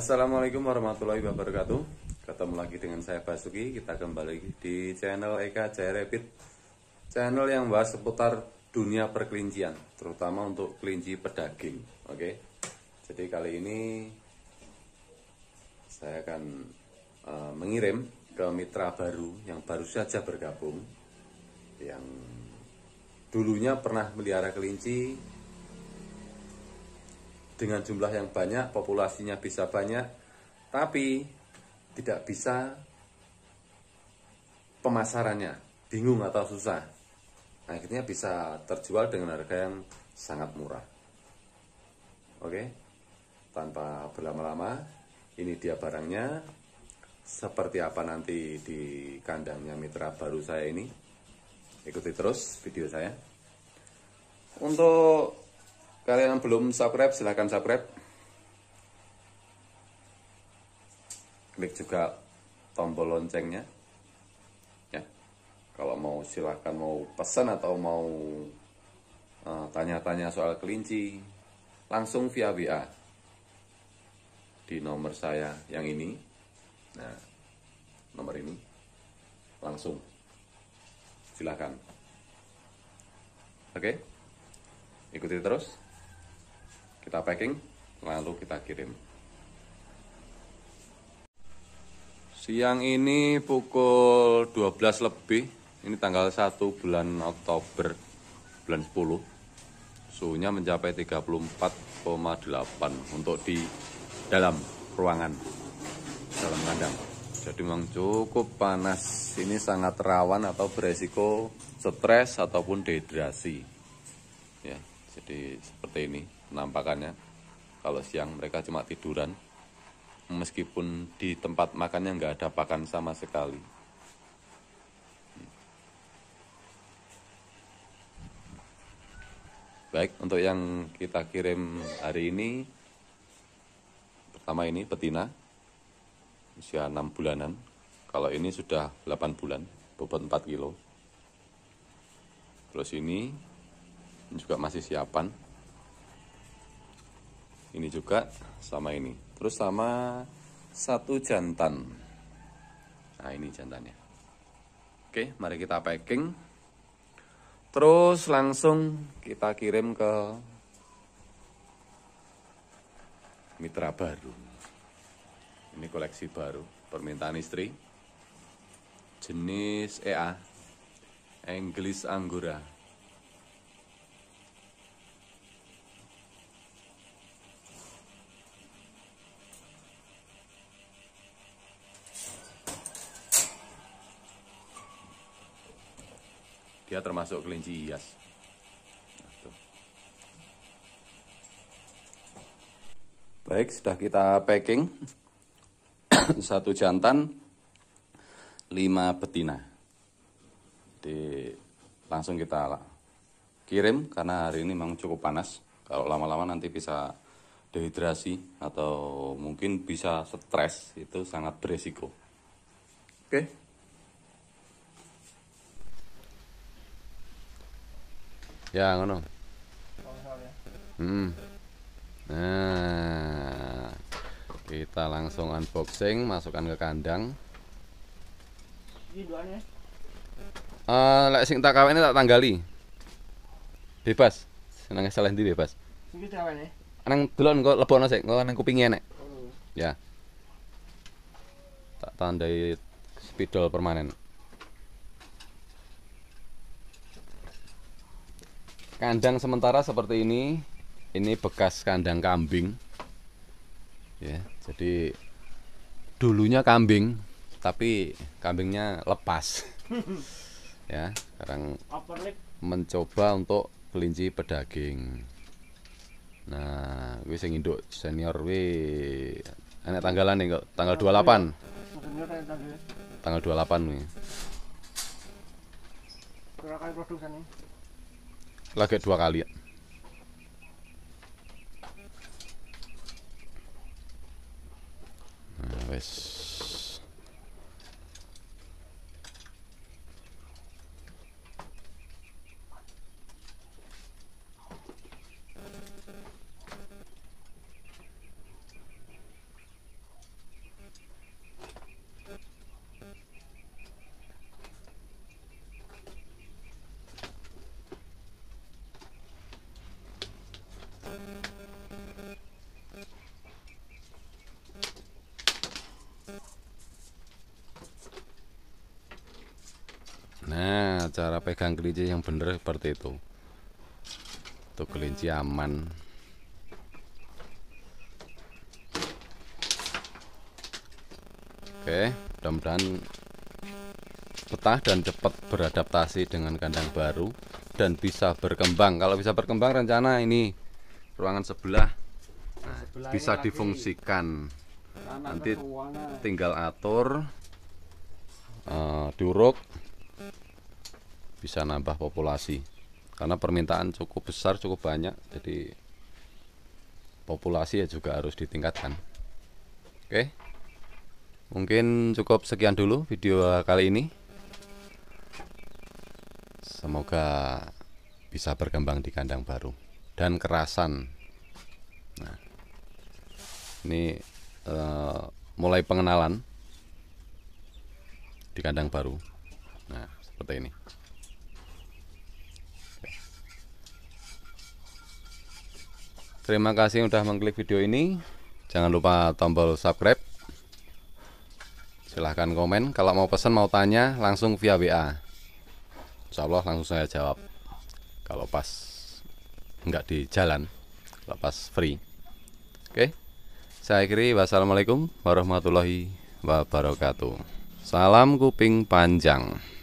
Assalamualaikum warahmatullahi wabarakatuh Ketemu lagi dengan saya Basuki Kita kembali di channel Eka Jaya Rapid Channel yang bahas seputar dunia perkelincian Terutama untuk kelinci pedaging Oke Jadi kali ini Saya akan uh, mengirim ke mitra baru Yang baru saja bergabung Yang dulunya pernah melihara kelinci dengan jumlah yang banyak, populasinya bisa banyak, tapi tidak bisa pemasarannya, bingung atau susah. Akhirnya bisa terjual dengan harga yang sangat murah. Oke, tanpa berlama-lama, ini dia barangnya. Seperti apa nanti di kandangnya mitra baru saya ini? Ikuti terus video saya. Untuk Kalian yang belum subscribe silahkan subscribe. Klik juga tombol loncengnya. Ya. Kalau mau silahkan mau pesan atau mau eh, tanya-tanya uh, soal kelinci langsung via WA di nomor saya yang ini. Nah, nomor ini langsung silahkan. Oke, ikuti terus. Kita packing, lalu kita kirim. Siang ini pukul 12 lebih, ini tanggal 1 bulan Oktober bulan 10. Suhunya mencapai 34,8 untuk di dalam ruangan, dalam kandang. Jadi memang cukup panas, ini sangat rawan atau beresiko stres ataupun dehidrasi. Ya, jadi seperti ini penampakannya kalau siang mereka cuma tiduran meskipun di tempat makannya nggak ada pakan sama sekali baik untuk yang kita kirim hari ini pertama ini betina usia 6 bulanan kalau ini sudah 8 bulan bobot 4 kilo terus ini juga masih siapan ini juga sama ini terus sama satu jantan nah ini jantannya oke mari kita packing terus langsung kita kirim ke mitra baru ini koleksi baru permintaan istri jenis EA English Anggora Dia termasuk kelinci hias. Baik, sudah kita packing. Satu jantan, lima betina. Di langsung kita kirim karena hari ini memang cukup panas. Kalau lama-lama nanti bisa dehidrasi atau mungkin bisa stres, itu sangat beresiko. Oke. Okay. Ya ngono. Hmm. Nah, kita langsung unboxing, masukkan ke kandang. Ini uh, eh, sing tak kawin, tak tanggali. Bebas. Senang salah di bebas. Sing kawane. Nang delon kok lebono sik, kok nang kupingnya nek. Oh. Ya. Tak tandai spidol permanen. kandang sementara seperti ini ini bekas kandang kambing ya jadi dulunya kambing tapi kambingnya lepas ya sekarang mencoba untuk kelinci pedaging nah gue sing induk senior we enak tanggalan nih kok tanggal 28 iya. tanggal 28 nih lagi dua kali ya. Nah, wes. nah cara pegang kelinci yang bener seperti itu tuh kelinci aman oke mudah-mudahan betah dan cepat beradaptasi dengan kandang baru dan bisa berkembang kalau bisa berkembang rencana ini ruangan sebelah nah, bisa difungsikan nanti tinggal atur uh, diuruk bisa nambah populasi karena permintaan cukup besar cukup banyak jadi populasi ya juga harus ditingkatkan oke mungkin cukup sekian dulu video kali ini semoga bisa berkembang di kandang baru dan kerasan nah ini uh, mulai pengenalan di kandang baru nah seperti ini Terima kasih sudah mengklik video ini. Jangan lupa tombol subscribe. Silahkan komen. Kalau mau pesan mau tanya langsung via WA. Insya Allah langsung saya jawab. Kalau pas nggak di jalan, kalau pas free. Oke. Saya akhiri. Wassalamualaikum warahmatullahi wabarakatuh. Salam kuping panjang.